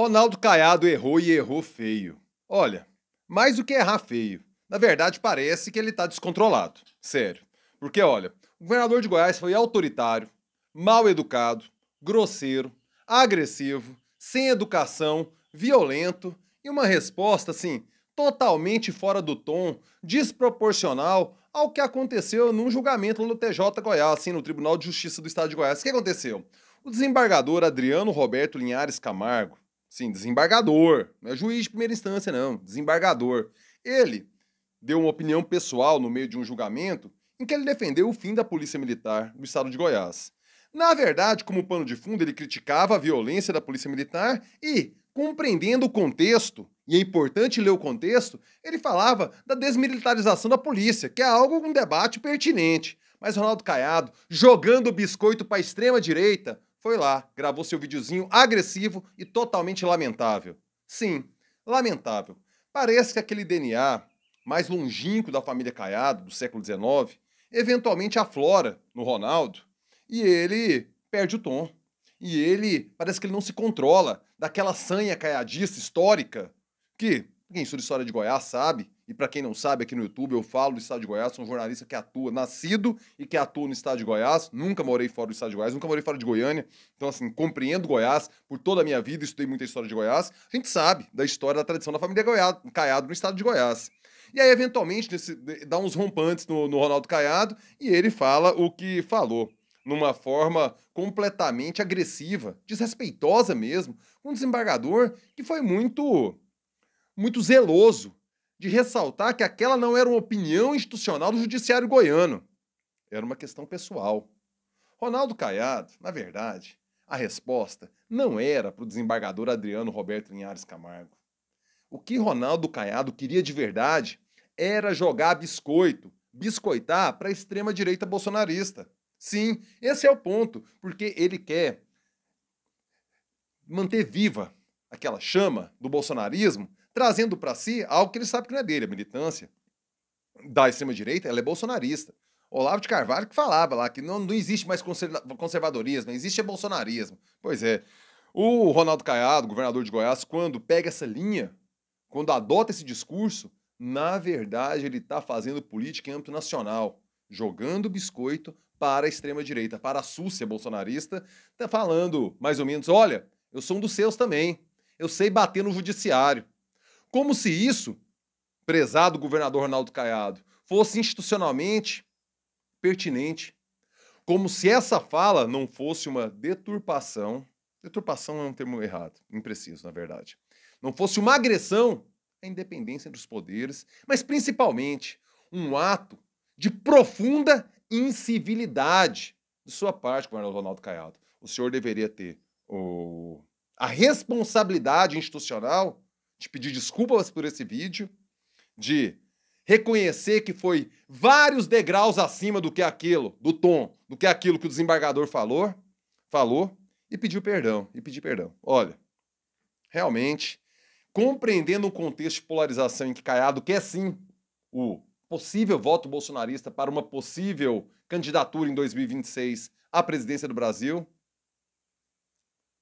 Ronaldo Caiado errou e errou feio. Olha, mais do que errar feio. Na verdade, parece que ele está descontrolado. Sério. Porque, olha, o governador de Goiás foi autoritário, mal educado, grosseiro, agressivo, sem educação, violento e uma resposta, assim, totalmente fora do tom, desproporcional ao que aconteceu num julgamento no TJ Goiás, assim, no Tribunal de Justiça do Estado de Goiás. O que aconteceu? O desembargador Adriano Roberto Linhares Camargo Sim, desembargador. Não é juiz de primeira instância, não. Desembargador. Ele deu uma opinião pessoal no meio de um julgamento em que ele defendeu o fim da Polícia Militar do estado de Goiás. Na verdade, como pano de fundo, ele criticava a violência da Polícia Militar e, compreendendo o contexto, e é importante ler o contexto, ele falava da desmilitarização da polícia, que é algo, um debate pertinente. Mas Ronaldo Caiado, jogando o biscoito para a extrema-direita, foi lá, gravou seu videozinho agressivo e totalmente lamentável. Sim, lamentável. Parece que aquele DNA mais longínquo da família Caiado, do século XIX, eventualmente aflora no Ronaldo e ele perde o tom. E ele parece que ele não se controla daquela sanha caiadista histórica que quem estuda história de Goiás sabe e para quem não sabe, aqui no YouTube eu falo do Estado de Goiás, sou um jornalista que atua, nascido e que atua no Estado de Goiás. Nunca morei fora do Estado de Goiás, nunca morei fora de Goiânia. Então, assim, compreendo Goiás por toda a minha vida, estudei muita história de Goiás. A gente sabe da história da tradição da família Goiado, Caiado no Estado de Goiás. E aí, eventualmente, nesse, dá uns rompantes no, no Ronaldo Caiado e ele fala o que falou numa forma completamente agressiva, desrespeitosa mesmo, um desembargador que foi muito muito zeloso de ressaltar que aquela não era uma opinião institucional do judiciário goiano. Era uma questão pessoal. Ronaldo Caiado, na verdade, a resposta não era para o desembargador Adriano Roberto Linhares Camargo. O que Ronaldo Caiado queria de verdade era jogar biscoito, biscoitar para a extrema-direita bolsonarista. Sim, esse é o ponto, porque ele quer manter viva aquela chama do bolsonarismo trazendo para si algo que ele sabe que não é dele, a militância da extrema-direita, ela é bolsonarista. Olavo de Carvalho que falava lá que não, não existe mais conservadorismo, existe é bolsonarismo. Pois é. O Ronaldo Caiado, governador de Goiás, quando pega essa linha, quando adota esse discurso, na verdade ele está fazendo política em âmbito nacional, jogando biscoito para a extrema-direita, para a súcia bolsonarista, está falando mais ou menos: olha, eu sou um dos seus também, eu sei bater no judiciário, como se isso, prezado governador Ronaldo Caiado, fosse institucionalmente pertinente. Como se essa fala não fosse uma deturpação. Deturpação é um termo errado, impreciso, na verdade. Não fosse uma agressão à independência dos poderes, mas principalmente um ato de profunda incivilidade de sua parte, governador Ronaldo Caiado. O senhor deveria ter o... a responsabilidade institucional de pedir desculpas por esse vídeo, de reconhecer que foi vários degraus acima do que aquilo, do tom, do que aquilo que o desembargador falou, falou e pediu perdão, e pedir perdão. Olha, realmente, compreendendo o contexto de polarização em que Caiado quer sim o possível voto bolsonarista para uma possível candidatura em 2026 à presidência do Brasil.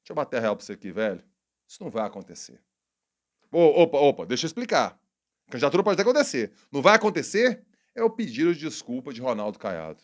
Deixa eu bater a real pra você aqui, velho. Isso não vai acontecer. Oh, opa, opa, deixa eu explicar. A candidatura pode até acontecer. Não vai acontecer é o pedido de desculpa de Ronaldo Caiado.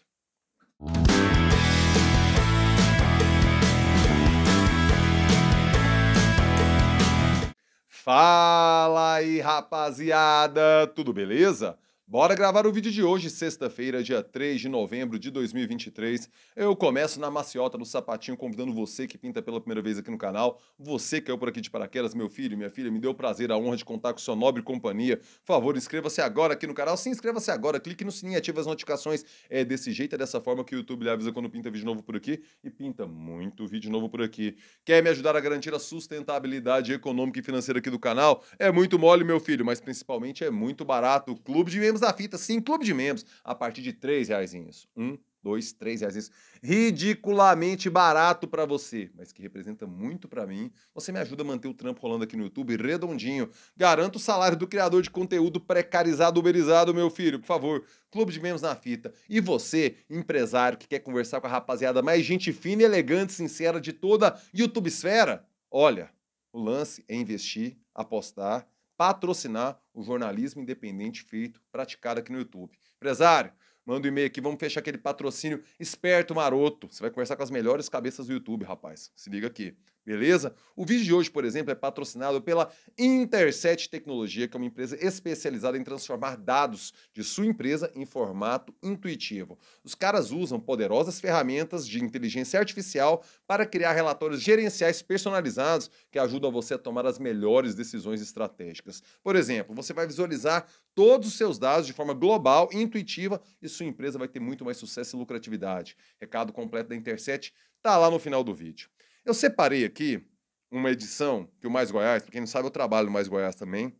Fala aí, rapaziada! Tudo beleza? Bora gravar o vídeo de hoje, sexta-feira, dia 3 de novembro de 2023. Eu começo na maciota do sapatinho, convidando você que pinta pela primeira vez aqui no canal, você que é eu por aqui de paraquedas, meu filho, minha filha, me deu o prazer, a honra de contar com sua nobre companhia. Por favor, inscreva-se agora aqui no canal, se inscreva-se agora, clique no sininho, ative as notificações. É desse jeito, é dessa forma que o YouTube lhe avisa quando pinta vídeo novo por aqui e pinta muito vídeo novo por aqui. Quer me ajudar a garantir a sustentabilidade econômica e financeira aqui do canal? É muito mole, meu filho, mas principalmente é muito barato. O Clube de Membros da fita, sim, clube de membros, a partir de três reais. Um, dois, três reais. Ridiculamente barato para você, mas que representa muito para mim. Você me ajuda a manter o trampo rolando aqui no YouTube redondinho. Garanto o salário do criador de conteúdo precarizado, uberizado, meu filho. Por favor, Clube de Membros na Fita. E você, empresário que quer conversar com a rapaziada mais gente fina, elegante, sincera de toda a YouTube esfera, olha, o lance é investir, apostar patrocinar o jornalismo independente feito, praticado aqui no YouTube. Empresário, manda um e-mail aqui, vamos fechar aquele patrocínio esperto, maroto. Você vai conversar com as melhores cabeças do YouTube, rapaz. Se liga aqui. Beleza? O vídeo de hoje, por exemplo, é patrocinado pela Interset Tecnologia, que é uma empresa especializada em transformar dados de sua empresa em formato intuitivo. Os caras usam poderosas ferramentas de inteligência artificial para criar relatórios gerenciais personalizados que ajudam você a tomar as melhores decisões estratégicas. Por exemplo, você vai visualizar todos os seus dados de forma global e intuitiva e sua empresa vai ter muito mais sucesso e lucratividade. Recado completo da Interset está lá no final do vídeo. Eu separei aqui uma edição que o Mais Goiás, para quem não sabe, eu trabalho no Mais Goiás também.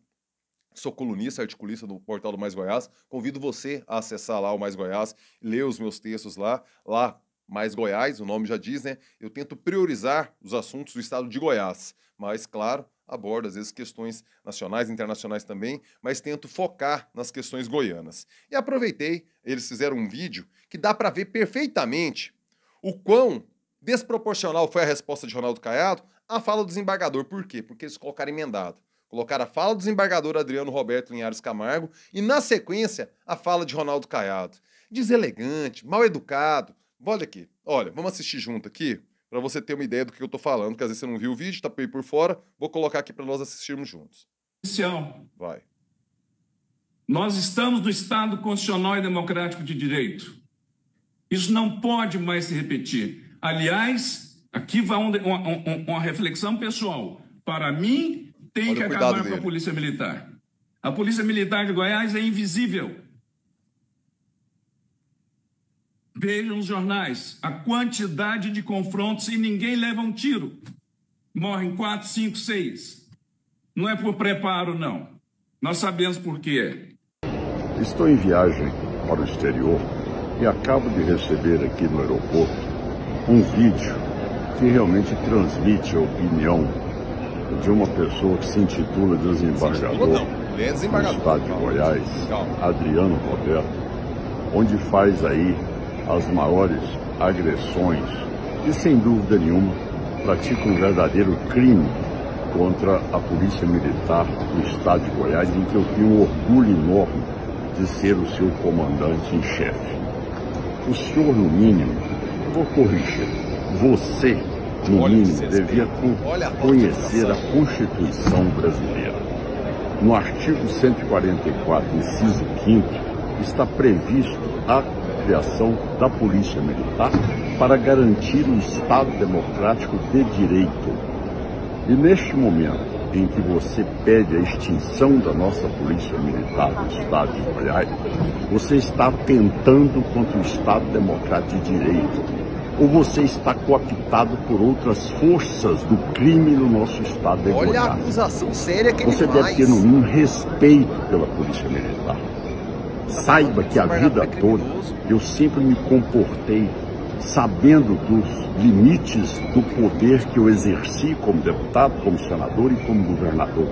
Sou colunista, articulista do portal do Mais Goiás. Convido você a acessar lá o Mais Goiás, ler os meus textos lá. Lá, Mais Goiás, o nome já diz, né? Eu tento priorizar os assuntos do estado de Goiás. Mas, claro, abordo às vezes questões nacionais, internacionais também, mas tento focar nas questões goianas. E aproveitei, eles fizeram um vídeo que dá para ver perfeitamente o quão Desproporcional foi a resposta de Ronaldo Caiado à fala do desembargador. Por quê? Porque eles colocaram emendado. Colocaram a fala do desembargador Adriano Roberto Linhares Camargo e, na sequência, a fala de Ronaldo Caiado. Deselegante, mal educado. Olha aqui, olha, vamos assistir junto aqui para você ter uma ideia do que eu estou falando, que às vezes você não viu o vídeo, tá por por fora. Vou colocar aqui para nós assistirmos juntos. Judicial. Vai. Nós estamos no Estado constitucional e democrático de direito. Isso não pode mais se repetir. Aliás, aqui vai uma, uma reflexão pessoal. Para mim, tem Olha que acabar dele. com a Polícia Militar. A Polícia Militar de Goiás é invisível. Vejam os jornais, a quantidade de confrontos e ninguém leva um tiro. Morrem quatro, cinco, seis. Não é por preparo, não. Nós sabemos por quê. Estou em viagem para o exterior e acabo de receber aqui no aeroporto um vídeo que realmente transmite a opinião de uma pessoa que se intitula desembargador é do Estado de Goiás, Adriano Roberto, onde faz aí as maiores agressões e, sem dúvida nenhuma, pratica um verdadeiro crime contra a Polícia Militar do Estado de Goiás, em que eu tenho um orgulho enorme de ser o seu comandante em chefe. O senhor, no mínimo, vou corrigir. Você, no mínimo, devia conhecer a Constituição brasileira. No artigo 144, inciso 5 está previsto a criação da Polícia Militar para garantir o Estado democrático de direito. E neste momento em que você pede a extinção da nossa Polícia Militar do Estado de Goiás, você está atentando contra o Estado democrático de direito ou você está cooptado por outras forças do crime no nosso Estado democrático? É Olha a acusação séria que Você deve faz. ter, no mínimo, respeito pela Polícia Militar. Saiba que a vida é toda eu sempre me comportei sabendo dos limites do poder que eu exerci como deputado, como senador e como governador.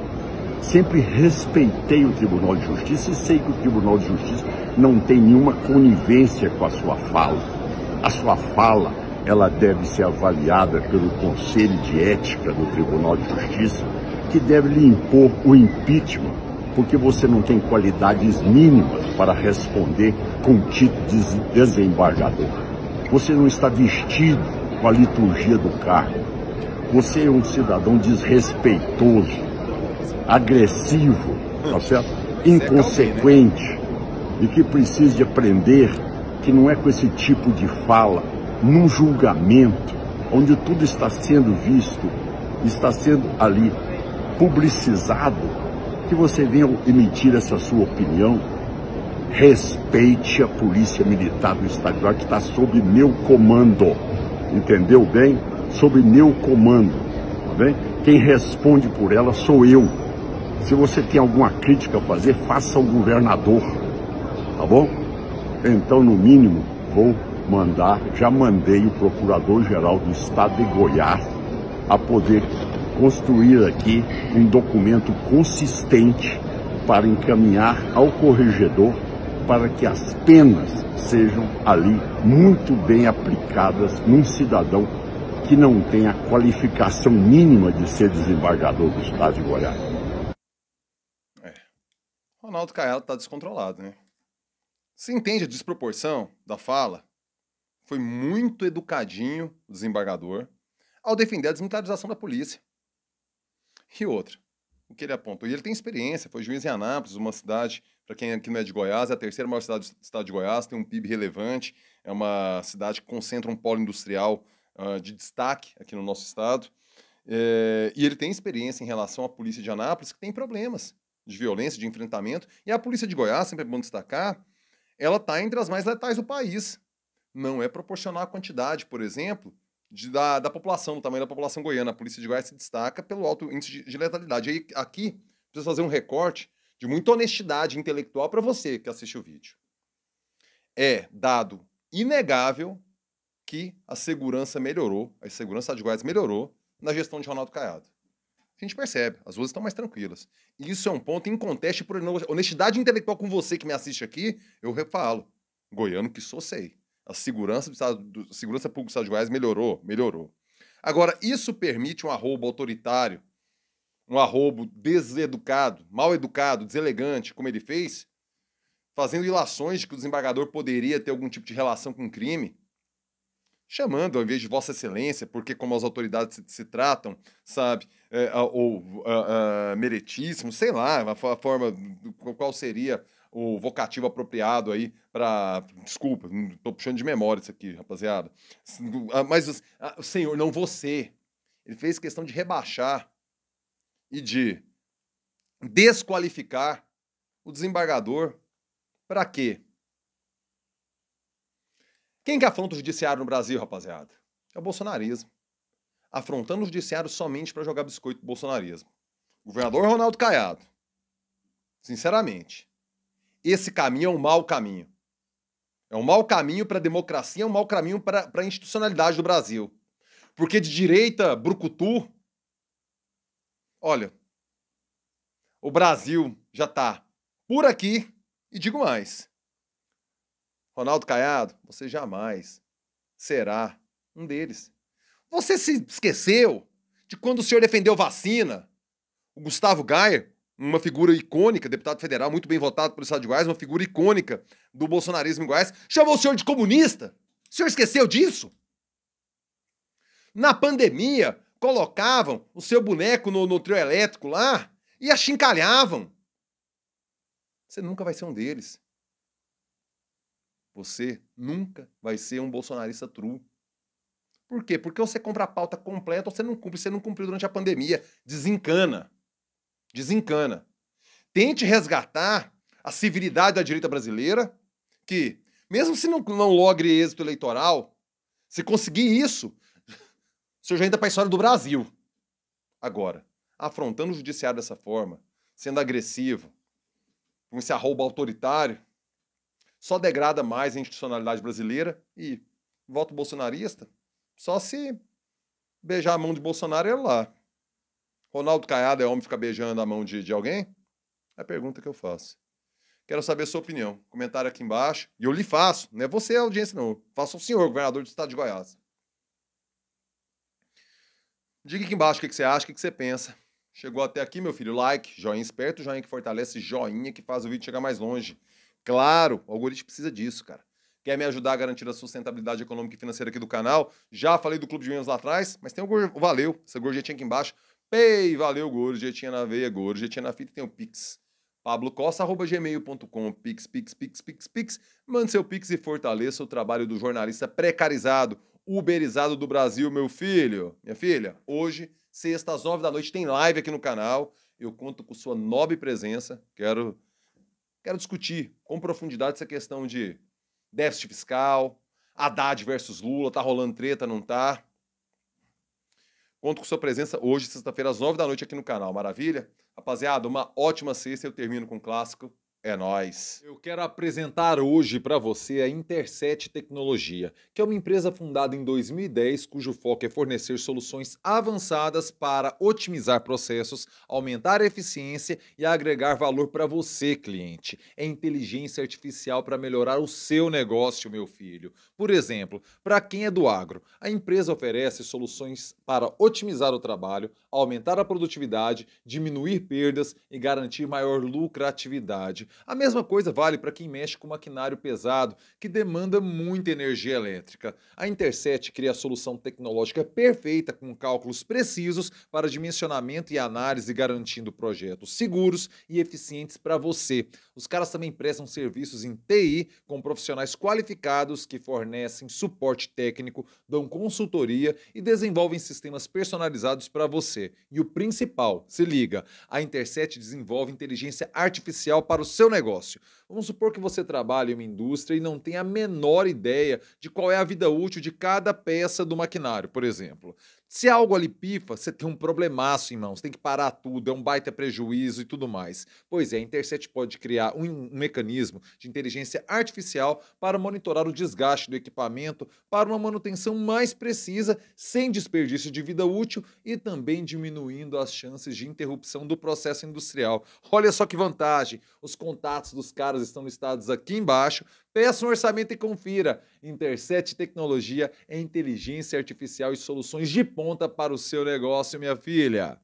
Sempre respeitei o Tribunal de Justiça e sei que o Tribunal de Justiça não tem nenhuma conivência com a sua fala. A sua fala, ela deve ser avaliada pelo Conselho de Ética do Tribunal de Justiça, que deve lhe impor o impeachment, porque você não tem qualidades mínimas para responder com o título de desembargador. Você não está vestido com a liturgia do cargo. Você é um cidadão desrespeitoso, agressivo, tá certo? É né? inconsequente e que precisa de aprender que não é com esse tipo de fala, num julgamento, onde tudo está sendo visto, está sendo ali publicizado, que você venha emitir essa sua opinião. Respeite a Polícia Militar do Estado de que está sob meu comando. Entendeu bem? Sob meu comando. Tá bem? Quem responde por ela sou eu. Se você tem alguma crítica a fazer, faça ao governador. Tá bom? Então, no mínimo, vou mandar, já mandei o Procurador-Geral do Estado de Goiás a poder construir aqui um documento consistente para encaminhar ao corregedor para que as penas sejam ali muito bem aplicadas num cidadão que não tem a qualificação mínima de ser desembargador do Estado de Goiás. É. Ronaldo Caiado está descontrolado, né? Você entende a desproporção da fala? Foi muito educadinho o desembargador ao defender a desmilitarização da polícia. E outra, o que ele apontou? E ele tem experiência, foi juiz em Anápolis, uma cidade, para quem aqui não é de Goiás, é a terceira maior cidade do estado de Goiás, tem um PIB relevante, é uma cidade que concentra um polo industrial uh, de destaque aqui no nosso estado. É, e ele tem experiência em relação à polícia de Anápolis, que tem problemas de violência, de enfrentamento. E a polícia de Goiás, sempre é bom destacar, ela está entre as mais letais do país. Não é proporcional à quantidade, por exemplo, de, da, da população, do tamanho da população goiana. A polícia de Goiás se destaca pelo alto índice de, de letalidade. E aí, aqui, preciso fazer um recorte de muita honestidade intelectual para você que assiste o vídeo. É dado inegável que a segurança melhorou, a segurança de Goiás melhorou na gestão de Ronaldo Caiado a gente percebe, as ruas estão mais tranquilas. E isso é um ponto em conteste por honestidade intelectual com você que me assiste aqui, eu refalo. Goiano que sou, sei. A segurança, do estado, a segurança pública do Estado de Goiás melhorou, melhorou. Agora, isso permite um arrobo autoritário, um arrobo deseducado, mal educado, deselegante, como ele fez, fazendo ilações de que o desembargador poderia ter algum tipo de relação com o crime, chamando ao invés de Vossa Excelência, porque como as autoridades se, se tratam, sabe? É, ou meretíssimo, meritíssimo, sei lá, a, forma, qual seria o vocativo apropriado aí para. Desculpa, estou puxando de memória isso aqui, rapaziada. Mas, senhor, não você. Ele fez questão de rebaixar e de desqualificar o desembargador. Para quê? Quem que afronta o judiciário no Brasil, rapaziada? É o bolsonarismo afrontando o judiciário somente para jogar biscoito bolsonarismo. Governador Ronaldo Caiado, sinceramente, esse caminho é um mau caminho. É um mau caminho para a democracia, é um mau caminho para a institucionalidade do Brasil. Porque de direita, brucutu, olha, o Brasil já está por aqui e digo mais. Ronaldo Caiado, você jamais será um deles. Você se esqueceu de quando o senhor defendeu vacina? O Gustavo Gaia, uma figura icônica, deputado federal, muito bem votado pelo estado de Goiás, uma figura icônica do bolsonarismo em Goiás, chamou o senhor de comunista. O senhor esqueceu disso? Na pandemia, colocavam o seu boneco no, no trio elétrico lá e achincalhavam. Você nunca vai ser um deles. Você nunca vai ser um bolsonarista true. Por quê? Porque você compra a pauta completa ou você não cumpre. Você não cumpriu durante a pandemia. Desencana. Desencana. Tente resgatar a civilidade da direita brasileira, que, mesmo se não, não logre êxito eleitoral, se conseguir isso, o senhor já entra para a história do Brasil. Agora, afrontando o judiciário dessa forma, sendo agressivo, com esse arroubo autoritário, só degrada mais a institucionalidade brasileira e voto bolsonarista só se beijar a mão de Bolsonaro, ele é lá. Ronaldo Caiado é homem ficar beijando a mão de, de alguém? É a pergunta que eu faço. Quero saber a sua opinião. Comentário aqui embaixo. E eu lhe faço. Não é você a audiência, não. Faça o senhor, governador do estado de Goiás. Diga aqui embaixo o que você acha, o que você pensa. Chegou até aqui, meu filho. Like, joinha esperto, joinha que fortalece, joinha que faz o vídeo chegar mais longe. Claro, o algoritmo precisa disso, cara. Quer me ajudar a garantir a sustentabilidade econômica e financeira aqui do canal? Já falei do Clube de Membros lá atrás, mas tem o Valeu, essa gorjetinha aqui embaixo. Pei, valeu, gorjetinha na veia, gorjetinha na fita, tem o Pix. pablocosta.gmail.com, Pix, Pix, Pix, Pix, Pix. Mande seu Pix e fortaleça o trabalho do jornalista precarizado, uberizado do Brasil, meu filho. Minha filha, hoje, sexta às nove da noite, tem live aqui no canal. Eu conto com sua nobre presença. Quero, quero discutir com profundidade essa questão de déficit fiscal, Haddad versus Lula, tá rolando treta, não tá? Conto com sua presença hoje, sexta-feira, às nove da noite aqui no canal, maravilha? Rapaziada, uma ótima sexta, eu termino com o um clássico. É nós. Eu quero apresentar hoje para você a Interset Tecnologia, que é uma empresa fundada em 2010 cujo foco é fornecer soluções avançadas para otimizar processos, aumentar a eficiência e agregar valor para você, cliente. É inteligência artificial para melhorar o seu negócio, meu filho. Por exemplo, para quem é do agro, a empresa oferece soluções para otimizar o trabalho, aumentar a produtividade, diminuir perdas e garantir maior lucratividade a mesma coisa vale para quem mexe com maquinário pesado, que demanda muita energia elétrica. A Interset cria a solução tecnológica perfeita com cálculos precisos para dimensionamento e análise, garantindo projetos seguros e eficientes para você. Os caras também prestam serviços em TI com profissionais qualificados que fornecem suporte técnico, dão consultoria e desenvolvem sistemas personalizados para você. E o principal, se liga, a Interset desenvolve inteligência artificial para o seu seu negócio. Vamos supor que você trabalha em uma indústria e não tem a menor ideia de qual é a vida útil de cada peça do maquinário, por exemplo. Se é algo ali pifa, você tem um problemaço em mãos, tem que parar tudo, é um baita prejuízo e tudo mais. Pois é, a Intercept pode criar um, um mecanismo de inteligência artificial para monitorar o desgaste do equipamento para uma manutenção mais precisa, sem desperdício de vida útil e também diminuindo as chances de interrupção do processo industrial. Olha só que vantagem! Os contatos dos caras estão listados aqui embaixo. Peça um orçamento e confira. Interset Tecnologia é inteligência artificial e soluções de ponta para o seu negócio, minha filha.